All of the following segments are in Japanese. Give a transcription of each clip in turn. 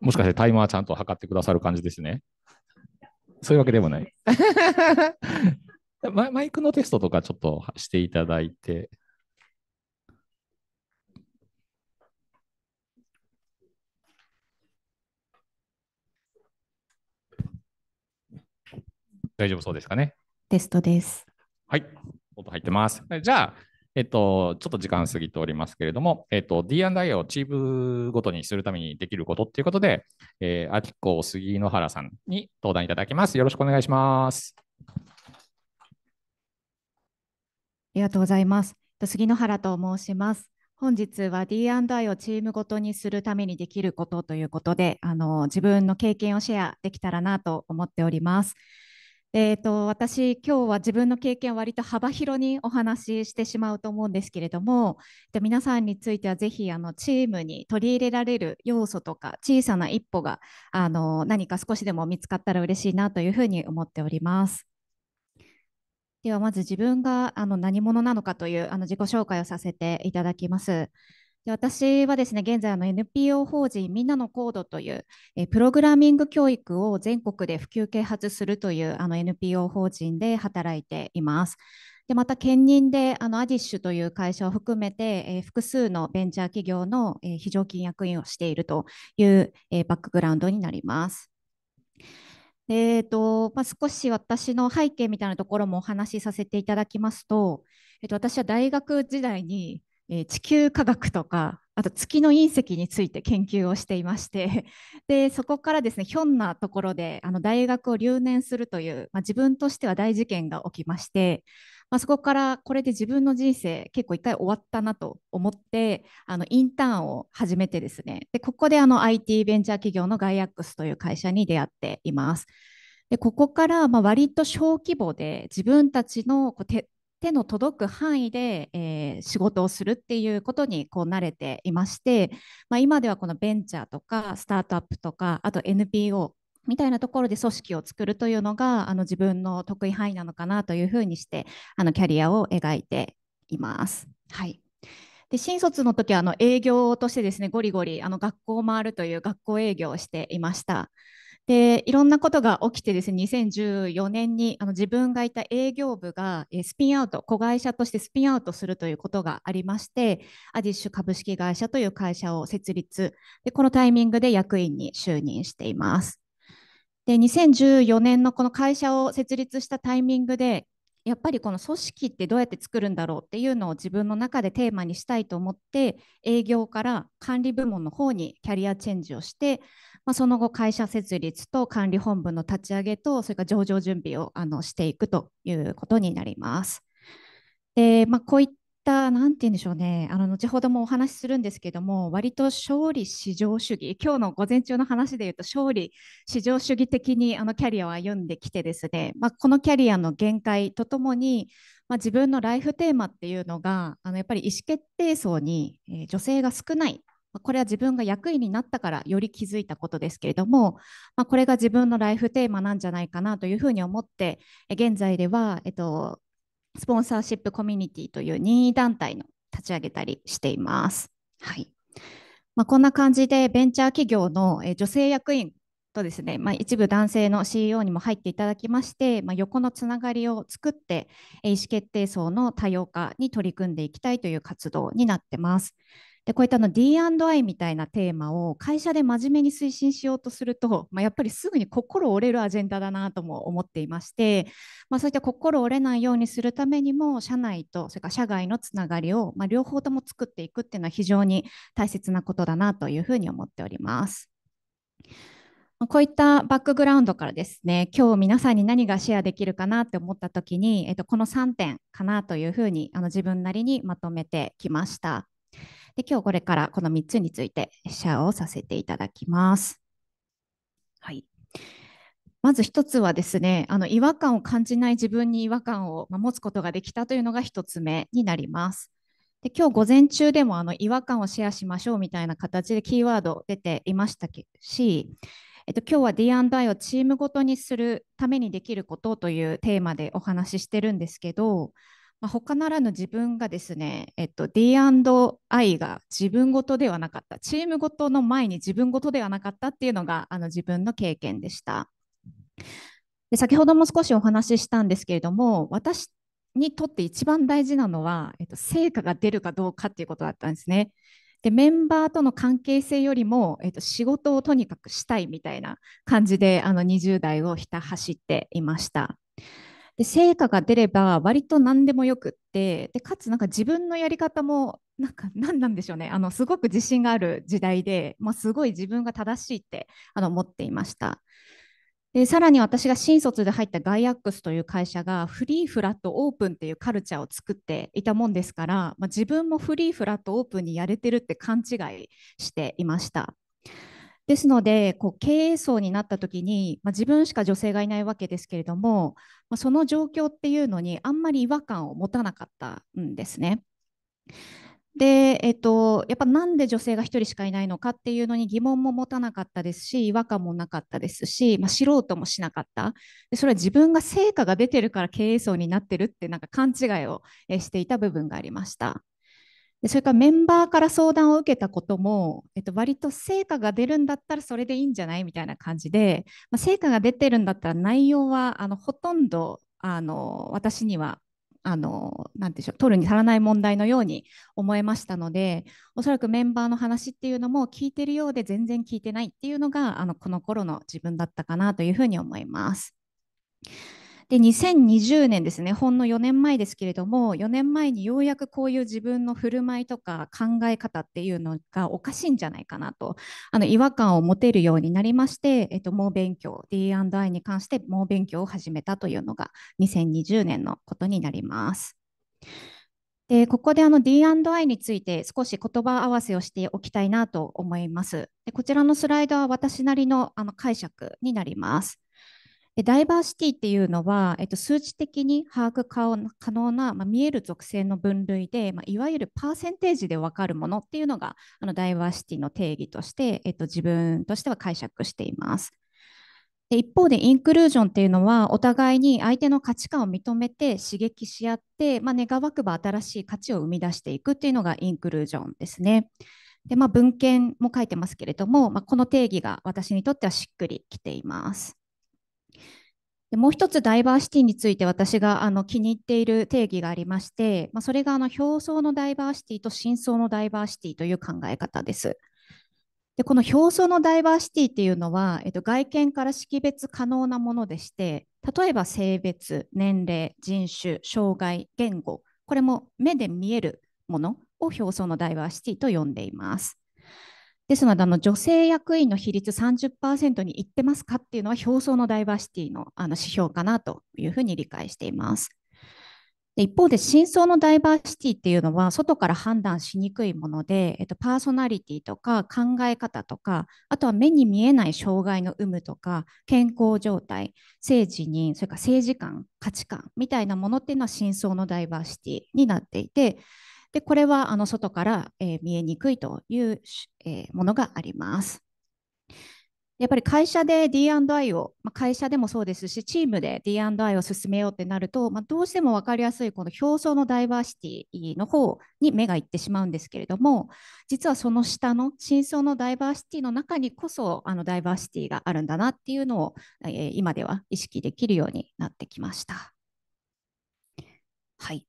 もしかしてタイマーちゃんと測ってくださる感じですね。そういうわけでもない。マイクのテストとかちょっとしていただいて。大丈夫そうですかね。テストです。はい。音入ってます。じゃあ、えっと、ちょっと時間過ぎておりますけれども、えっと、D&I をチームごとにするためにできることっていうことで、えー、秋子杉野原さんに登壇いただきます。よろしくお願いします。ありがとうございます。杉野原と申します。本日は D&I をチームごとにするためにできることということで、あの自分の経験をシェアできたらなと思っております。えーと、私今日は自分の経験を割と幅広にお話ししてしまうと思うんですけれども皆さんについてはぜひあのチームに取り入れられる要素とか小さな一歩があの何か少しでも見つかったら嬉しいなというふうに思っております。ではまず自分があの何者なのかというあの自己紹介をさせていただきます。で私はですね、現在、NPO 法人みんなのコードというえプログラミング教育を全国で普及啓発するというあの NPO 法人で働いています。でまた兼任であのアディッシュという会社を含めて、え複数のベンチャー企業の、え非常勤役員をしているという、えバックグラウンドになります。えーとまあ、少し私の背景みたいなところもお話しさせていただきますと、えっと私は大学時代にえ地球科学とかあと月の隕石について研究をしていまして でそこからですねひょんなところであの大学を留年するという、まあ、自分としては大事件が起きまして、まあ、そこからこれで自分の人生結構一回終わったなと思ってあのインターンを始めてですねでここであの IT ベンチャー企業のガイアックスという会社に出会っています。でここからま割と小規模で自分たちのこう手の届く範囲で、えー、仕事をするっていうことにこう慣れていまして、まあ、今ではこのベンチャーとかスタートアップとかあと NPO みたいなところで組織を作るというのがあの自分の得意範囲なのかなというふうにしてあのキャリアを描いています。はいで新卒の時はあの営業としてですねゴリゴリあの学校を回るという学校営業をしていました。でいろんなことが起きてですね2014年にあの自分がいた営業部がスピンアウト子会社としてスピンアウトするということがありましてアディッシュ株式会社という会社を設立でこのタイミングで役員に就任しています。で2014年のこの会社を設立したタイミングでやっぱりこの組織ってどうやって作るんだろうっていうのを自分の中でテーマにしたいと思って営業から管理部門の方にキャリアチェンジをして、まあ、その後会社設立と管理本部の立ち上げとそれから上場準備をあのしていくということになります。でまあ、こういった、なんて言うんでしょうね、あの後ほどもお話しするんですけども、割と勝利至上主義、今日の午前中の話で言うと、勝利至上主義的にあのキャリアを歩んできてですね、まあ、このキャリアの限界とともに、まあ、自分のライフテーマっていうのが、あのやっぱり意思決定層に、えー、女性が少ない。まあ、これは自分が役員になったからより気づいたことですけれども、まあ、これが自分のライフテーマなんじゃないかなというふうに思って現在では、えっと、スポンサーシップコミュニティという任意団体の立ち上げたりしています。はいまあ、こんな感じでベンチャー企業の女性役員とですね、まあ、一部男性の CEO にも入っていただきまして、まあ、横のつながりを作って意思決定層の多様化に取り組んでいきたいという活動になってます。でこういったの D&I みたいなテーマを会社で真面目に推進しようとすると、まあ、やっぱりすぐに心折れるアジェンダだなとも思っていまして、まあ、そういった心折れないようにするためにも社内とそれから社外のつながりを、まあ、両方とも作っていくっていうのは非常に大切なことだなというふうに思っております。こういったバックグラウンドからですね、今日皆さんに何がシェアできるかなって思った時に、えっと、この3点かなというふうにあの自分なりにまとめてきました。で今日これからこの3つについてシェアをさせていただきます。はい、まず1つはですねあの違和感を感じない自分に違和感を持つことができたというのが1つ目になります。で今日午前中でもあの違和感をシェアしましょうみたいな形でキーワード出ていましたしえっと、今日は D&I をチームごとにするためにできることというテーマでお話ししてるんですけど、まあ、他ならぬ自分がですね、えっと、D&I が自分ごとではなかった、チームごとの前に自分ごとではなかったっていうのがあの自分の経験でした。で先ほども少しお話ししたんですけれども、私にとって一番大事なのは、えっと、成果が出るかどうかっていうことだったんですね。でメンバーとの関係性よりも、えーと、仕事をとにかくしたいみたいな感じであの20代をひた走っていました。で成果が出れば割と何でもよくってでかつなんか自分のやり方もなんか何なんでしょうねあのすごく自信がある時代で、まあ、すごい自分が正しいってあの思っていました。でさらに私が新卒で入ったガイアックスという会社がフリーフラットオープンっていうカルチャーを作っていたもんですから、まあ、自分もフリーフラットオープンにやれてるって勘違いしていました。ですのでこう経営層になった時に、まあ、自分しか女性がいないわけですけれども、まあ、その状況っていうのにあんまり違和感を持たなかったんですね。で、えっと、やっぱなんで女性が1人しかいないのかっていうのに疑問も持たなかったですし違和感もなかったですし、まあ、素人もしなかったでそれは自分が成果が出てるから経営層になってるってなんか勘違いをしていた部分がありました。でそれからメンバーから相談を受けたことも、えっと、割と成果が出るんだったらそれでいいんじゃないみたいな感じで、まあ、成果が出てるんだったら内容はあのほとんどあの私にはあのなんでしょう取るに足らない問題のように思えましたのでおそらくメンバーの話っていうのも聞いてるようで全然聞いてないっていうのがあのこの頃の自分だったかなというふうに思います。で2020年ですねほんの4年前ですけれども4年前にようやくこういう自分の振る舞いとか考え方っていうのがおかしいんじゃないかなとあの違和感を持てるようになりまして、えっと、猛勉強 D&I に関して猛勉強を始めたというのが2020年のことになります。でここであの D&I について少し言葉合わせをしておきたいなと思います。でこちらのスライドは私なりのあの解釈になります。ダイバーシティっていうのは、えっと、数値的に把握可能な、まあ、見える属性の分類で、まあ、いわゆるパーセンテージで分かるものっていうのがあのダイバーシティの定義として、えっと、自分としては解釈しています。で一方でインクルージョンっていうのはお互いに相手の価値観を認めて刺激し合って、まあ、願わくば新しい価値を生み出していくっていうのがインクルージョンですね。でまあ、文献も書いてますけれども、まあ、この定義が私にとってはしっくりきています。でもう一つダイバーシティについて私があの気に入っている定義がありまして、まあ、それがあの表層のダイバーシティと真相のダイバーシティという考え方です。でこの表層のダイバーシティっていうのは、えっと、外見から識別可能なものでして例えば性別年齢人種障害言語これも目で見えるものを表層のダイバーシティと呼んでいます。ですのであの女性役員の比率30%にいってますかっていうのは表層のダイバーシティのあの指標かなというふうに理解しています。で一方で真相のダイバーシティっていうのは外から判断しにくいもので、えっと、パーソナリティとか考え方とかあとは目に見えない障害の有無とか健康状態性自認それから政治観価値観みたいなものっていうのは真相のダイバーシティになっていてでこれはあの外から、えー、見えにくいという、えー、ものがあります。やっぱり会社で D&I を、まあ、会社でもそうですし、チームで D&I を進めようってなると、まあ、どうしても分かりやすいこの表層のダイバーシティの方に目がいってしまうんですけれども、実はその下の真相のダイバーシティの中にこそあのダイバーシティがあるんだなっていうのを、えー、今では意識できるようになってきました。はい。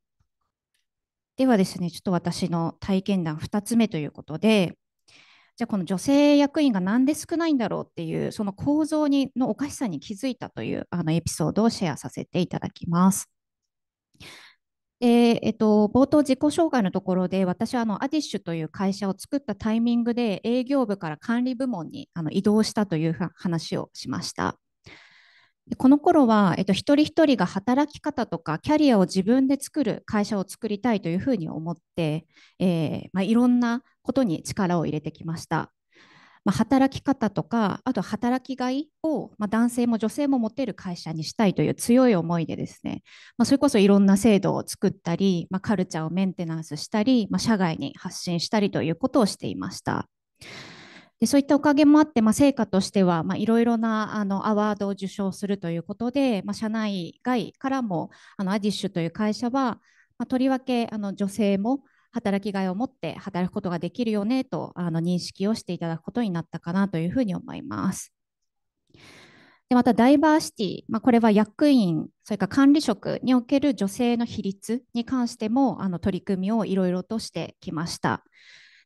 ではですね、ちょっと私の体験談2つ目ということで、じゃあこの女性役員がなんで少ないんだろうっていう、その構造にのおかしさに気づいたというあのエピソードをシェアさせていただきます。でえっと、冒頭、自己紹介のところで、私はあのアディッシュという会社を作ったタイミングで、営業部から管理部門にあの移動したという話をしました。この頃は、えっと、一人一人が働き方とかキャリアを自分で作る会社を作りたいというふうに思って、えー、まあ、いろんなことに力を入れてきました。まあ、働き方とかあと働きがいを、まあ、男性も女性も持てる会社にしたいという強い思いでですね、まあ、それこそいろんな制度を作ったり、まカルチャーをメンテナンスしたり、ま社外に発信したりということをしていました。でそういったおかげもあって、まあ、成果としては、まいろいろなあのアワードを受賞するということで、まあ、社内外からもあのアディッシュという会社は、まあ、とりわけあの女性も働きがいを持って働くことができるよねとあの認識をしていただくことになったかなというふうに思います。でまたダイバーシティ、まあ、これは役員、それから管理職における女性の比率に関してもあの取り組みをいろいろとしてきました。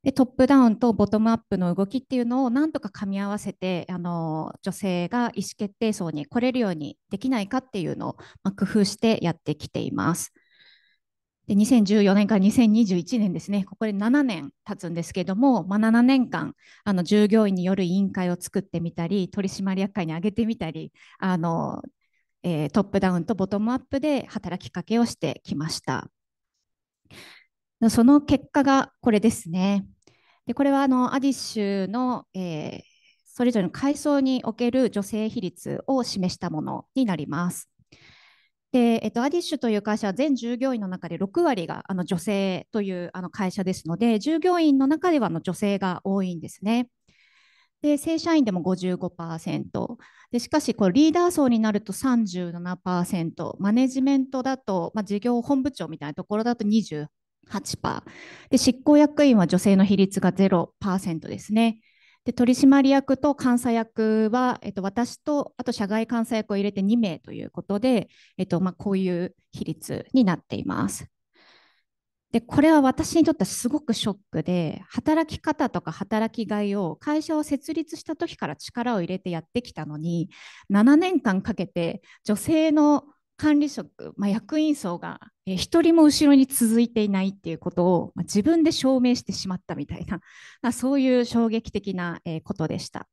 でトップダウンとボトムアップの動きっていうのをなんとか噛み合わせてあの女性が意思決定層に来れるようにできないかっていうのを、まあ、工夫してやってきています。で2014年から2021年ですね、ここで7年経つんですけども、まあ、7年間あの従業員による委員会を作ってみたり、取締役会に上げてみたり、あのえー、トップダウンとボトムアップで働きかけをしてきました。その結果がこれですね。でこれはあのアディッシュの、えー、それぞれの階層における女性比率を示したものになります。でえっと、アディッシュという会社は全従業員の中で6割があの女性というあの会社ですので従業員の中ではの女性が多いんですね。で正社員でも55%でしかしこうリーダー層になると37%マネジメントだと、まあ、事業本部長みたいなところだと28% 8%で執行役員は女性の比率が0%ですね。で取締役と監査役は、えっと、私とあと社外監査役を入れて2名ということで、えっとまあ、こういう比率になっています。でこれは私にとってはすごくショックで働き方とか働きがいを会社を設立した時から力を入れてやってきたのに7年間かけて女性の管理職、まあ、役員層が一人も後ろに続いていないっていうことを、自分で証明してしまったみたいな、まあ、そういう衝撃的なことでした。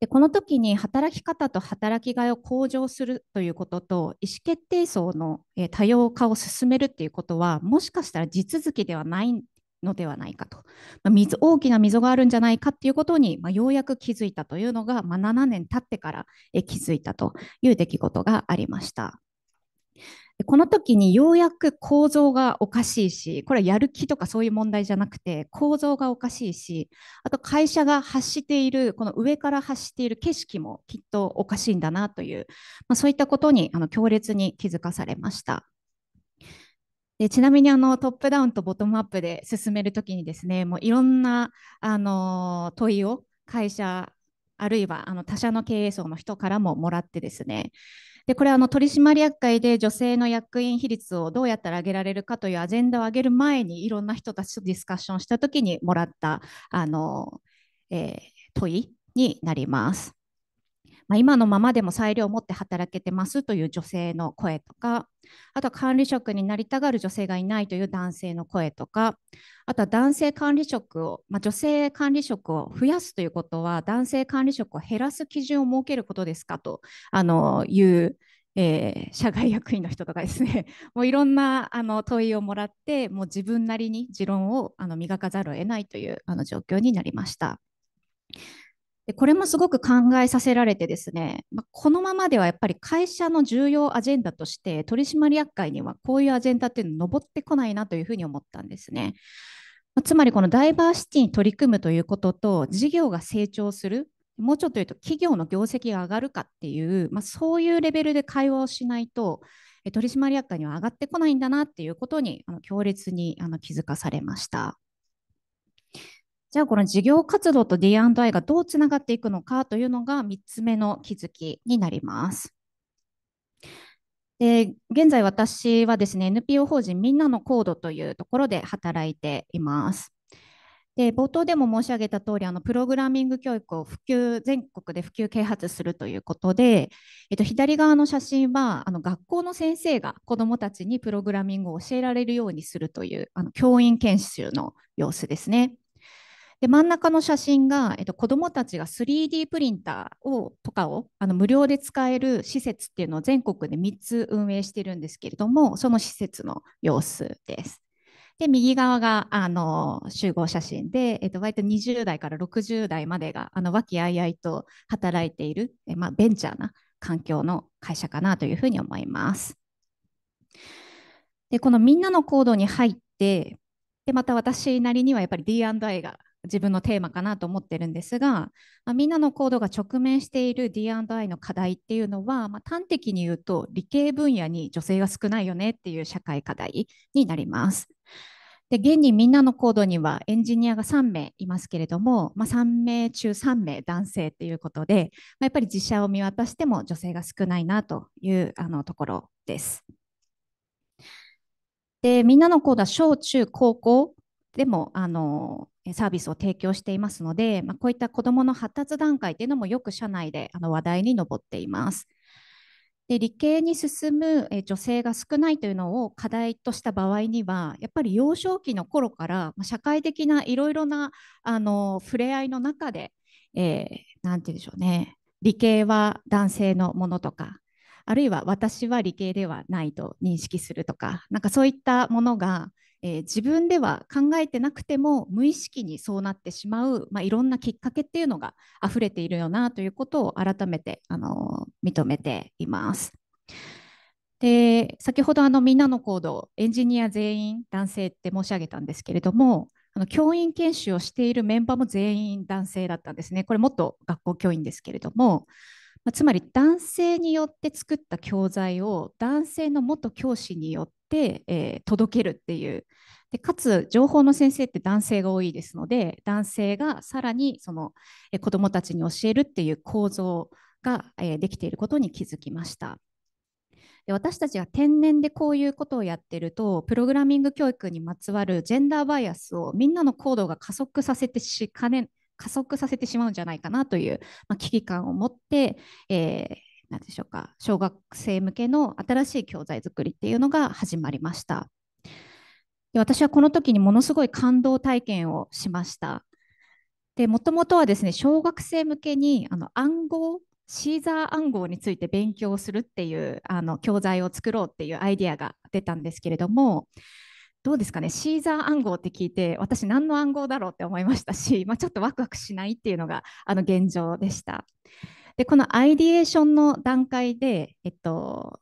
でこの時に働き方と働きがいを向上するということと意思決定層の多様化を進めるっていうことはもしかしたら地続きではないのではないかと、まあ、大きな溝があるんじゃないかっていうことに、まあ、ようやく気づいたというのが、まあ、7年経ってから気づいたという出来事がありました。この時にようやく構造がおかしいし、これはやる気とかそういう問題じゃなくて、構造がおかしいし、あと会社が発している、この上から発している景色もきっとおかしいんだなという、まあ、そういったことにあの強烈に気づかされました。でちなみにあのトップダウンとボトムアップで進めるときにですね、もういろんなあの問いを会社あるいはあの他社の経営層の人からももらってですね、でこれあの取締役会で女性の役員比率をどうやったら上げられるかというアジェンダを上げる前にいろんな人たちとディスカッションした時にもらったあの、えー、問いになります。まあ、今のままでも裁量を持って働けてますという女性の声とか、あとは管理職になりたがる女性がいないという男性の声とか、あとは男性管理職を、まあ、女性管理職を増やすということは、男性管理職を減らす基準を設けることですかとあのいう、えー、社外役員の人とかですね、もういろんなあの問いをもらって、もう自分なりに持論をあの磨かざるを得ないというあの状況になりました。でこれもすごく考えさせられてですね、まあ、このままではやっぱり会社の重要アジェンダとして取締役会にはこういうアジェンダっていうの上ってこないなというふうに思ったんですね。まあ、つまりこのダイバーシティに取り組むということと事業が成長するもうちょっと言うと企業の業績が上がるかっていう、まあ、そういうレベルで会話をしないと取締役会には上がってこないんだなっていうことにあの強烈にあの気づかされました。じゃあこの事業活動と D&I がどうつながっていくのかというのが3つ目の気づきになります。で現在私はですね NPO 法人みんなのコードというところで働いています。で冒頭でも申し上げた通りありプログラミング教育を普及全国で普及啓発するということで、えっと、左側の写真はあの学校の先生が子どもたちにプログラミングを教えられるようにするというあの教員研修の様子ですね。で真ん中の写真が、えっと、子どもたちが 3D プリンターをとかをあの無料で使える施設っていうのを全国で3つ運営してるんですけれどもその施設の様子です。で右側があの集合写真で、えっと、割と20代から60代までがあの和気あいあいと働いている、まあ、ベンチャーな環境の会社かなというふうに思います。でこのみんなの行動に入ってでまた私なりにはやっぱり D&I が自分のテーマかなと思ってるんですが、まあ、みんなの行動が直面している D&I の課題っていうのは、まあ、端的に言うと理系分野に女性が少ないよねっていう社会課題になります。で現にみんなの行動にはエンジニアが3名いますけれども、まあ、3名中3名男性ということで、まあ、やっぱり自社を見渡しても女性が少ないなというあのところです。でみんなの行動は小中高校でもあのサービスを提供していますので、まあ、こういった子どもの発達段階というのもよく社内であの話題に上っています。で理系に進む女性が少ないというのを課題とした場合にはやっぱり幼少期の頃から社会的ないろいろなあの触れ合いの中でえー、て言うんでしょうね理系は男性のものとかあるいは私は理系ではないと認識するとかなんかそういったものがえー、自分では考えてなくても無意識にそうなってしまう、まあ、いろんなきっかけっていうのが溢れているよなということを改めて、あのー、認めています。で先ほどあのみんなの行動エンジニア全員男性って申し上げたんですけれどもあの教員研修をしているメンバーも全員男性だったんですねこれ元学校教員ですけれども、まあ、つまり男性によって作った教材を男性の元教師によっ、えー、届けるっていうでかつ情報の先生って男性が多いですので男性がさらにその、えー、子どもたちに教えるっていう構造が、えー、できていることに気づきました。で私たちが天然でこういうことをやってるとプログラミング教育にまつわるジェンダーバイアスをみんなの行動が加速させてしかね加速させてしまうんじゃないかなという、まあ、危機感を持って、えー、何でしょうか小学生向けの新しい教材作りっていうのが始まりましたで私はこの時にものすごい感動体験をしましたでもともとはですね小学生向けにあの暗号シーザー暗号について勉強するっていうあの教材を作ろうっていうアイデアが出たんですけれどもどうですかねシーザー暗号って聞いて私何の暗号だろうって思いましたし、まあ、ちょっとワクワクしないっていうのがあの現状でした。で、このアイディエーションの段階で、えっと、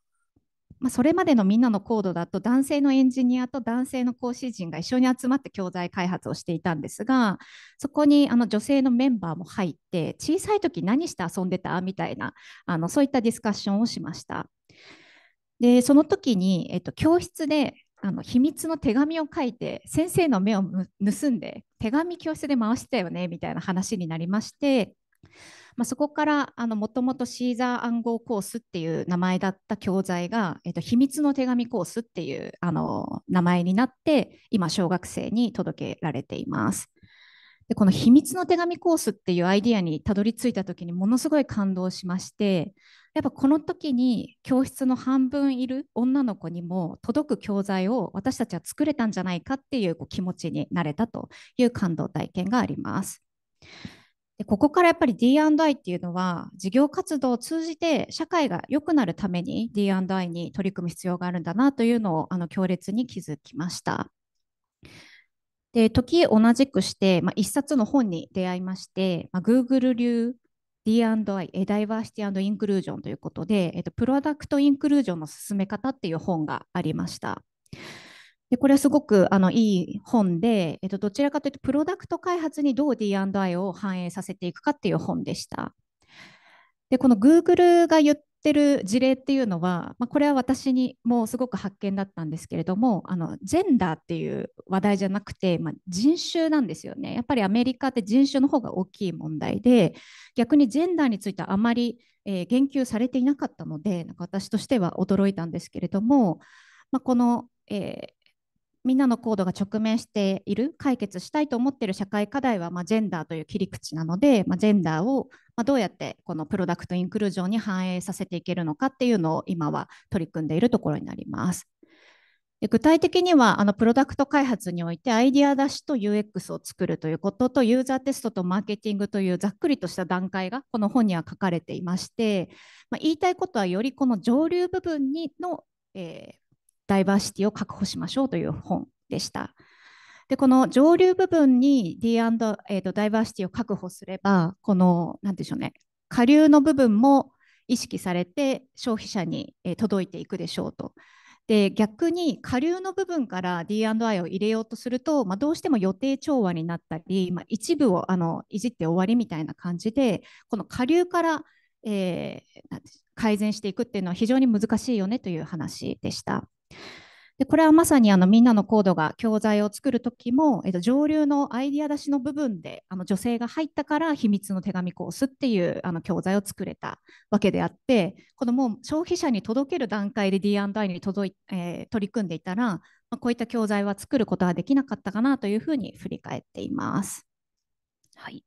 まあ、それまでのみんなのコードだと男性のエンジニアと男性の講師陣が一緒に集まって教材開発をしていたんですがそこにあの女性のメンバーも入って小さい時何して遊んでたみたいなあのそういったディスカッションをしましたでその時に、えっと、教室であの秘密の手紙を書いて先生の目を盗んで手紙教室で回してたよねみたいな話になりましてまあ、そこからもともとシーザー暗号コースっていう名前だった教材が、えっと、秘密の手紙コースっていうあの名前になって今小学生に届けられています。でこの秘密の手紙コースっていうアイディアにたどり着いた時にものすごい感動しましてやっぱこの時に教室の半分いる女の子にも届く教材を私たちは作れたんじゃないかっていうこう気持ちになれたという感動体験があります。でここからやっぱり D&I っていうのは事業活動を通じて社会が良くなるために D&I に取り組む必要があるんだなというのをあの強烈に気づきました。で時同じくして、まあ、一冊の本に出会いまして、まあ、Google 流 D&I ダイバーシティインクルージョンということで、えっと、プロダクトインクルージョンの進め方っていう本がありました。でこれはすごくあのいい本で、えっと、どちらかというとプロダクト開発にどう D&I を反映させていくかっていう本でした。でこの Google が言ってる事例っていうのは、まあ、これは私にもすごく発見だったんですけれどもあのジェンダーっていう話題じゃなくて、まあ、人種なんですよねやっぱりアメリカって人種の方が大きい問題で逆にジェンダーについてはあまり、えー、言及されていなかったのでなんか私としては驚いたんですけれども、まあ、この、えーみんなのコードが直面している解決したいと思っている社会課題は、まあ、ジェンダーという切り口なので、まあ、ジェンダーを、まあ、どうやってこのプロダクトインクルージョンに反映させていけるのかっていうのを今は取り組んでいるところになります。で具体的にはあのプロダクト開発においてアイディア出しと UX を作るということとユーザーテストとマーケティングというざっくりとした段階がこの本には書かれていまして、まあ、言いたいことはよりこの上流部分にの、えー、ダイバーシティを確保しましょうという本でした。でこの上流部分に D&、えーと、ダイバーシティを確保すればこの何でしょうね下流の部分も意識されて消費者に、え届いていくでしょうと。で逆に下流の部分から D&I を入れようとすると、まあ、どうしても予定調和になったり、まあ、一部をあのいじって終わりみたいな感じでこの下流から、えー、改善していくっていうのは非常に難しいよねという話でした。でこれはまさにあのみんなのコードが教材を作る時も、えっと、上流のアイディア出しの部分であの女性が入ったから秘密の手紙コースっていうあの教材を作れたわけであってこのもう消費者に届ける段階で D&I に届い、えー、取り組んでいたら、まあ、こういった教材は作ることはできなかったかなというふうに振り返っています。はい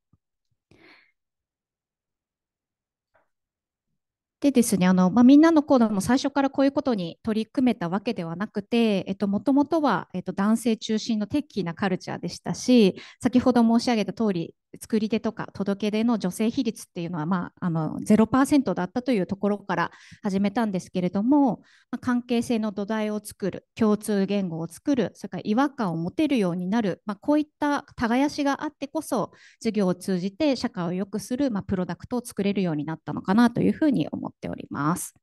でですね、あのまあ、みんなのコーも最初からこういうことに取り組めたわけではなくて、えっと、もともとは、えっと、男性中心の適宜なカルチャーでしたし、先ほど申し上げた通り、作り手とか届け出の女性比率っていうのは、まあ、あの0%だったというところから始めたんですけれども、まあ、関係性の土台を作る共通言語を作るそれから違和感を持てるようになる、まあ、こういった耕しがあってこそ授業を通じて社会を良くする、まあ、プロダクトを作れるようになったのかなというふうに思っております。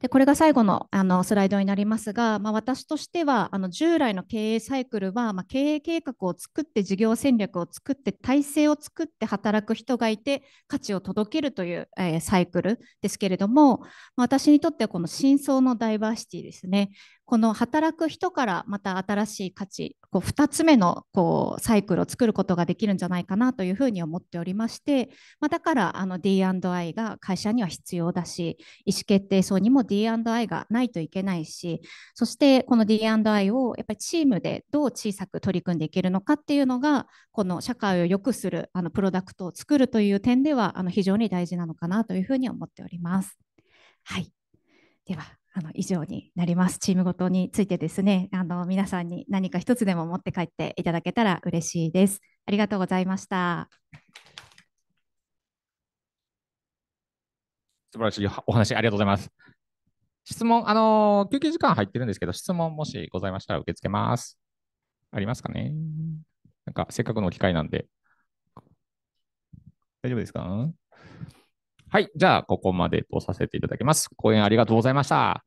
でこれが最後のあのスライドになりますが、まあ、私としてはあの従来の経営サイクルは、まあ、経営計画を作って事業戦略を作って体制を作って働く人がいて価値を届けるという、えー、サイクルですけれども、まあ、私にとってはこの真相のダイバーシティですねこの働く人からまた新しい価値こう2つ目のこうサイクルを作ることができるんじゃないかなというふうに思っておりまして、まあ、だからあの D&I が会社には必要だし意思決定層にも D&I がないといけないしそしてこの D&I をやっぱりチームでどう小さく取り組んでいけるのかっていうのがこの社会を良くするあのプロダクトを作るという点ではあの非常に大事なのかなというふうに思っております。はい、ではあの以上になります。チームごとについてですね、あの皆さんに何か一つでも持って帰っていただけたら嬉しいです。ありがとうございました。素晴らしいお話ありがとうございます。質問、あの休憩時間入ってるんですけど、質問もしございましたら受け付けます。ありますかねなんかせっかくの機会なんで。大丈夫ですかはい。じゃあ、ここまでとさせていただきます。講演ありがとうございました。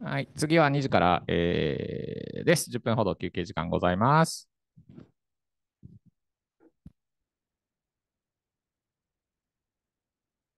はい、次は2時から、えー、です。10分ほど休憩時間ございます。